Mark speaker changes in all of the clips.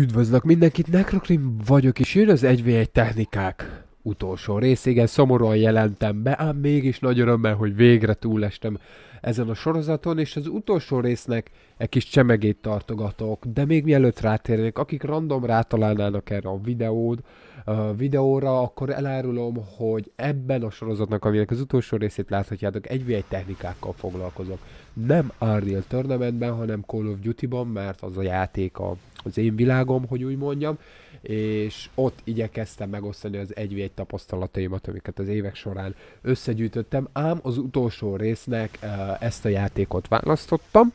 Speaker 1: Üdvözlök mindenkit, Necrokrim vagyok, és jön az 1v1 technikák utolsó Igen, Szomorúan jelentem be, ám mégis nagy örömmel, hogy végre túlestem ezen a sorozaton, és az utolsó résznek egy kis csemegét tartogatok, de még mielőtt rátérnék, akik random rátalálnának erre a videód, a videóra, akkor elárulom, hogy ebben a sorozatnak, aminek az utolsó részét láthatjátok, egy egy technikákkal foglalkozok. Nem Unreal Tournamentben, hanem Call of Duty-ban, mert az a játék a az én világom, hogy úgy mondjam, és ott igyekeztem megosztani az egy egy tapasztalataimat, amiket az évek során összegyűjtöttem, ám az utolsó résznek ezt a játékot választottam,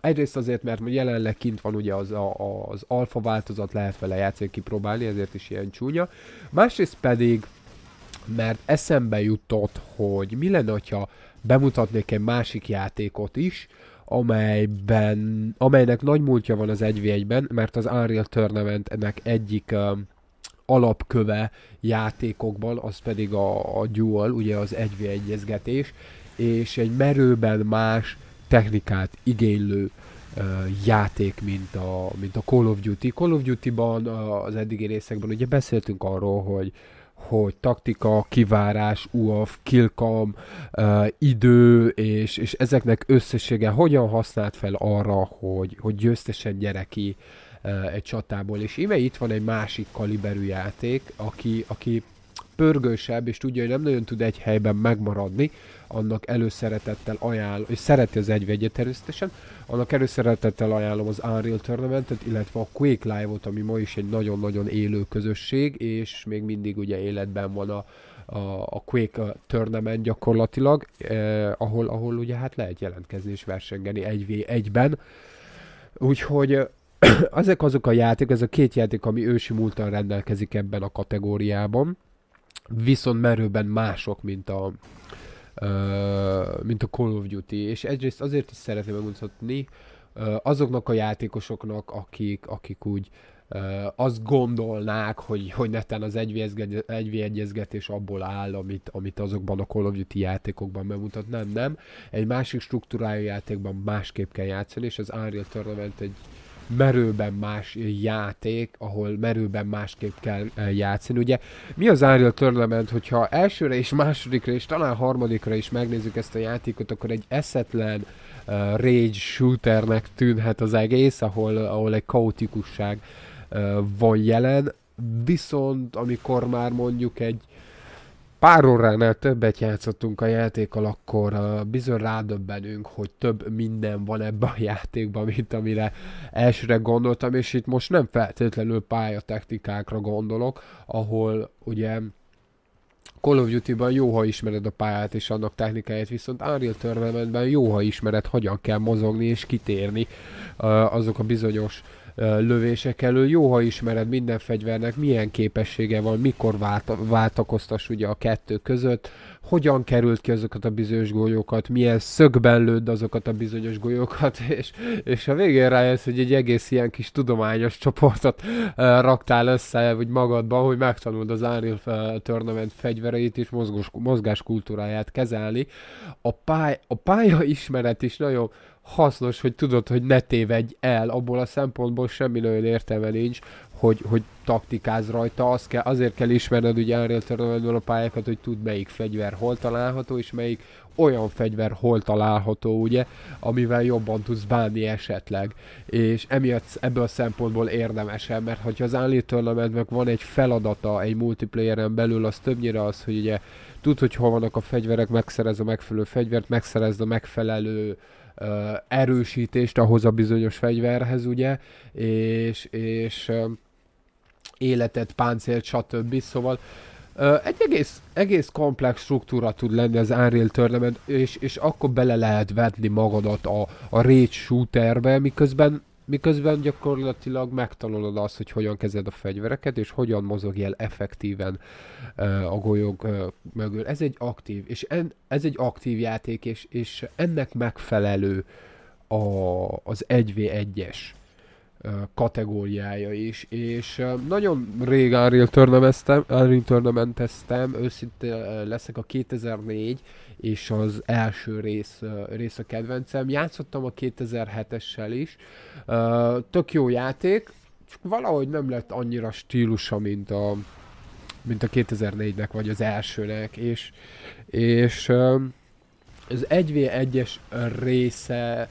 Speaker 1: Egyrészt azért, mert jelenleg kint van ugye az, a, az alfa változat, lehet vele játszani, kipróbálni, ezért is ilyen csúnya. Másrészt pedig, mert eszembe jutott, hogy mi lenne, ha bemutatnék egy másik játékot is, amelyben, amelynek nagy múltja van az 1v1-ben, mert az Unreal ennek egyik um, alapköve játékokban, az pedig a, a dual, ugye az 1 v 1 és egy merőben más technikát igénylő uh, játék, mint a, mint a Call of Duty. Call of Duty-ban az eddigi részekben ugye beszéltünk arról, hogy hogy taktika, kivárás, UAF, killcam, uh, eh, idő, és, és ezeknek összessége hogyan használt fel arra, hogy, hogy győztesen gyere ki uh, egy csatából. És íme itt van egy másik kaliberű játék, aki, aki pörgősebb, és tudja, hogy nem nagyon tud egy helyben megmaradni, annak előszeretettel ajánl, és szereti az egyvegyet természetesen, annak előszeretettel ajánlom az Unreal Tournamentet, illetve a Quake Live-ot, ami ma is egy nagyon-nagyon élő közösség, és még mindig ugye életben van a, a, a Quake Tournament gyakorlatilag, eh, ahol, ahol ugye hát lehet jelentkezni és versengeni 1v1-ben. Úgyhogy eh, ezek azok a játék, ez a két játék, ami ősi múltan rendelkezik ebben a kategóriában viszont merőben mások, mint a, Uh, mint a Call of Duty, és egyrészt azért is szeretném megmutatni uh, azoknak a játékosoknak, akik, akik úgy uh, azt gondolnák, hogy, hogy netán az egyvélyegyezgetés abból áll, amit, amit azokban a Call of Duty játékokban bemutat. Nem, nem. Egy másik struktúrájú játékban másképp kell játszani, és az Unreal Tournament egy, merőben más játék, ahol merőben másképp kell eh, játszani. Ugye mi az Unreal Tournament, hogyha elsőre és másodikra és talán harmadikra is megnézzük ezt a játékot, akkor egy eszetlen uh, rage shooternek tűnhet az egész, ahol, ahol egy kaotikusság uh, van jelen, viszont amikor már mondjuk egy pár óránál többet játszottunk a játékkal, akkor bizony rádöbbenünk, hogy több minden van ebben a játékban, mint amire elsőre gondoltam, és itt most nem feltétlenül pályatechnikákra gondolok, ahol ugye Call of Duty-ban jó, ha ismered a pályát és annak technikáját, viszont Unreal Tournament-ben jó, ha ismered, hogyan kell mozogni és kitérni azok a bizonyos lövések elől. Jó, ha ismered minden fegyvernek milyen képessége van, mikor vált, váltakoztas ugye a kettő között, hogyan került ki azokat a bizonyos golyókat, milyen szögben lőd azokat a bizonyos golyókat, és, és a végén rájössz, hogy egy egész ilyen kis tudományos csoportot uh, raktál össze, vagy magadba, hogy megtanuld az Unreal uh, Tournament fegyver karaktereit és mozgos, mozgáskultúráját kezelni. A, pály, a pálya ismeret is nagyon hasznos, hogy tudod, hogy ne tévedj el, abból a szempontból semmi nagyon értelme nincs, hogy, hogy taktikáz rajta, Azt kell, azért kell ismerned ugye Unreal tournament a pályákat, hogy tud melyik fegyver hol található, és melyik olyan fegyver hol található, ugye, amivel jobban tudsz bánni esetleg. És emiatt ebből a szempontból érdemesebb, mert ha az Unlead van egy feladata egy multiplayeren belül, az többnyire az, hogy ugye tud, hogy hol vannak a fegyverek, megszerez a megfelelő fegyvert, megszerez a megfelelő uh, erősítést ahhoz a bizonyos fegyverhez, ugye, és, és uh, életet, páncélt, stb. Szóval uh, egy egész, egész komplex struktúra tud lenni az Unreal Tournament, és, és akkor bele lehet vetni magadat a, a Rage Shooterbe, miközben miközben gyakorlatilag megtanulod azt, hogy hogyan kezed a fegyvereket, és hogyan mozogj el effektíven a golyók mögül. Ez egy aktív, és en, ez egy aktív játék, és, és ennek megfelelő a, az 1v1-es kategóriája is, és nagyon rég Unreal Tournamenteztem, Unreal Tournamenteztem, őszinte leszek a 2004, és az első rész, rész a kedvencem. Játszottam a 2007-essel is, tök jó játék, csak valahogy nem lett annyira stílusa, mint a, mint a 2004-nek, vagy az elsőnek, és, és az 1v1-es része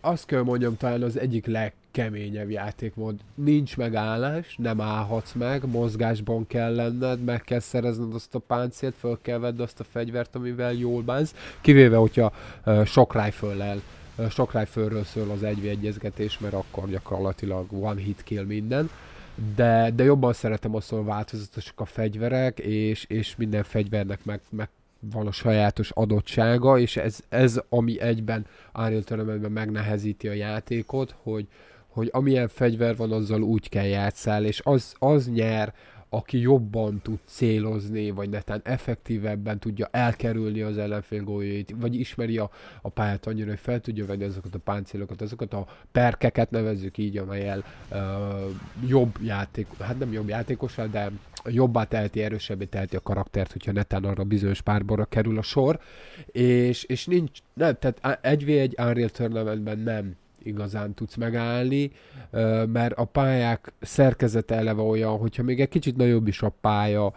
Speaker 1: azt kell mondjam, talán az egyik legkeményebb játék, volt. Nincs megállás, nem állhatsz meg, mozgásban kell lenned, meg kell szerezned azt a páncélt, föl kell vedd azt a fegyvert, amivel jól bánsz, kivéve, hogyha uh, sok rifle-lel uh, sok rifle szól az egyvégyezgetés, mert akkor gyakorlatilag one hit kill minden de, de jobban szeretem azt, hogy változatosak a fegyverek, és, és minden fegyvernek meg, meg van a sajátos adottsága, és ez, ez ami egyben Unreal tournament megnehezíti a játékot, hogy, hogy amilyen fegyver van, azzal úgy kell játszál, és az, az nyer, aki jobban tud célozni, vagy netán effektívebben tudja elkerülni az ellenfél góljait, vagy ismeri a, a pályát annyira, hogy fel tudja venni azokat a páncélokat, azokat a perkeket nevezzük így, amelyel uh, jobb játék, hát nem jobb játékossal, de jobbá teheti, erősebbé teheti a karaktert, hogyha netán arra bizonyos párborra kerül a sor, és, és nincs, nem, tehát egy v egy Unreal Tournamentben nem igazán tudsz megállni, mert a pályák szerkezete eleve olyan, hogyha még egy kicsit nagyobb is a pálya,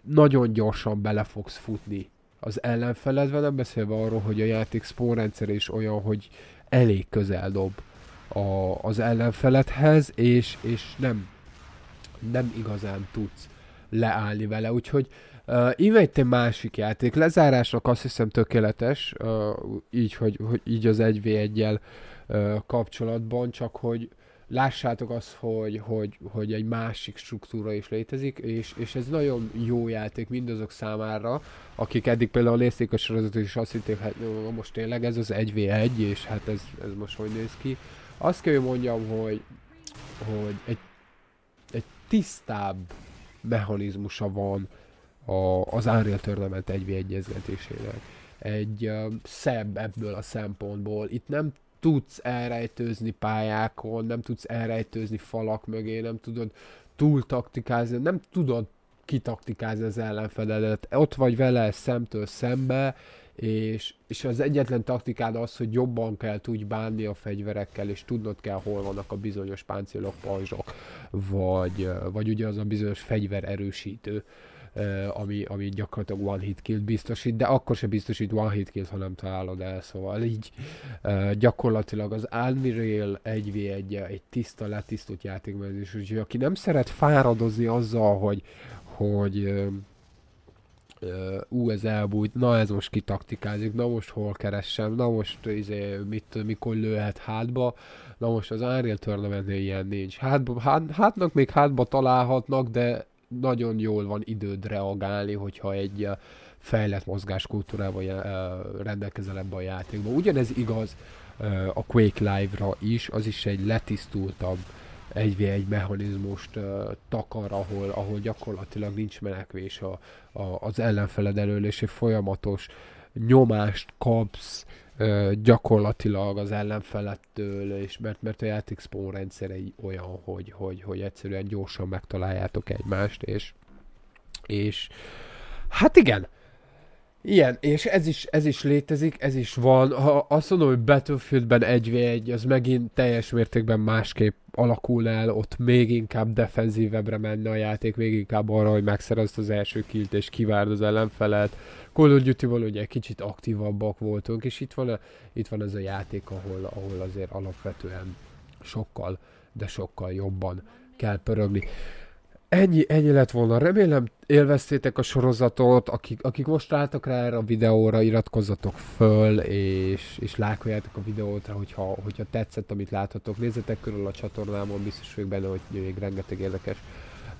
Speaker 1: nagyon gyorsan bele fogsz futni az ellenfeledve, nem beszélve arról, hogy a játék spawn rendszer is olyan, hogy elég közel dob a, az ellenfeledhez, és, és nem nem igazán tudsz leállni vele, úgyhogy uh, íme egy másik játék. Lezárásnak azt hiszem tökéletes, uh, így, hogy, hogy így az 1 v 1 uh, kapcsolatban, csak hogy lássátok azt, hogy, hogy, hogy egy másik struktúra is létezik, és, és ez nagyon jó játék mindazok számára, akik eddig például nézték a sorozatot, és azt hitték, hát jó, most tényleg ez az 1v1, és hát ez, ez most hogy néz ki. Azt kell, hogy mondjam, hogy, hogy egy tisztább mechanizmusa van a, az Unreal Tournament 1 v Egy uh, szebb ebből a szempontból. Itt nem tudsz elrejtőzni pályákon, nem tudsz elrejtőzni falak mögé, nem tudod túl taktikázni, nem tudod kitaktikázni az ellenfeledet. Ott vagy vele szemtől szembe, és, és az egyetlen taktikád az, hogy jobban kell tudj bánni a fegyverekkel, és tudnod kell, hol vannak a bizonyos páncélok, pajzsok, vagy, vagy ugye az a bizonyos fegyver erősítő, ami, ami gyakorlatilag one hit kill biztosít, de akkor se biztosít one hit kill, ha nem találod el, szóval így gyakorlatilag az Unreal 1v1 egy tiszta, letisztult játékmenés, úgyhogy aki nem szeret fáradozni azzal, hogy, hogy ú, ez elbújt, na ez most kitaktikázik, na most hol keressem, na most izé, mit, mikor lőhet hátba, na most az Unreal tournament ilyen nincs. Hátba, hát, hátnak még hátba találhatnak, de nagyon jól van időd reagálni, hogyha egy fejlett mozgáskultúrával rendelkezel ebben a játékban. Ugyanez igaz a Quake Live-ra is, az is egy letisztultabb egy mechanizmust uh, takar, ahol, ahol gyakorlatilag nincs menekvés a, a, az ellenfeled elől, és egy folyamatos nyomást kapsz uh, gyakorlatilag az ellenfelettől, és mert, mert a játék spawn egy olyan, hogy, hogy, hogy egyszerűen gyorsan megtaláljátok egymást, és, és hát igen, Ilyen, és ez is, ez is létezik, ez is van. Ha azt mondom, hogy Battlefieldben 1v1, az megint teljes mértékben másképp alakul el, ott még inkább defenzívebbre menne a játék, még inkább arra, hogy megszerezd az első kilt és kivárd az ellenfelet. Call of duty ugye kicsit aktívabbak voltunk, és itt van, a, itt van ez a játék, ahol, ahol azért alapvetően sokkal, de sokkal jobban kell pörögni. Ennyi, ennyi lett volna. Remélem élveztétek a sorozatot, akik, akik most álltak rá erre a videóra, iratkozzatok föl, és, és lájkoljátok a videót, hogyha, hogyha tetszett, amit láthatok. Nézzetek körül a csatornámon, biztos vagyok benne, hogy még rengeteg érdekes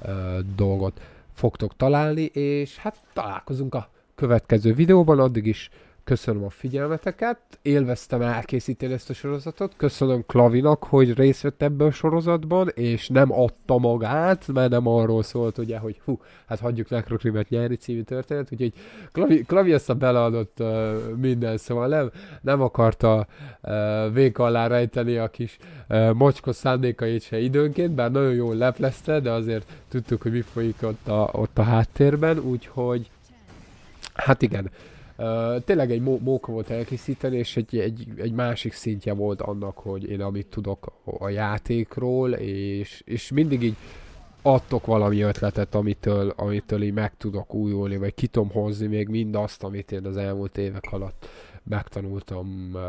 Speaker 1: uh, dolgot fogtok találni, és hát találkozunk a következő videóban, addig is köszönöm a figyelmeteket, élveztem elkészíteni ezt a sorozatot, köszönöm Klavinak, hogy részt vett ebben a sorozatban, és nem adta magát, mert nem arról szólt, ugye, hogy hú, hát hagyjuk Nekrokrimet nyerni című történet, úgyhogy Klavi, Klavi ezt a beleadott uh, minden, szóval nem, nem akarta uh, vék alá rejteni a kis uh, mocskos szándékait se időnként, bár nagyon jól leplezte, de azért tudtuk, hogy mi folyik ott a, ott a háttérben, úgyhogy hát igen, tényleg egy móka volt elkészíteni, és egy, egy, egy másik szintje volt annak, hogy én amit tudok a játékról, és, és mindig így adtok valami ötletet, amitől, amitől így meg tudok újulni, vagy ki tudom hozni még mindazt, amit én az elmúlt évek alatt megtanultam uh,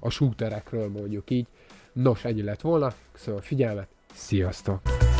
Speaker 1: a shooterekről mondjuk így. Nos, ennyi lett volna, köszönöm a figyelmet, sziasztok!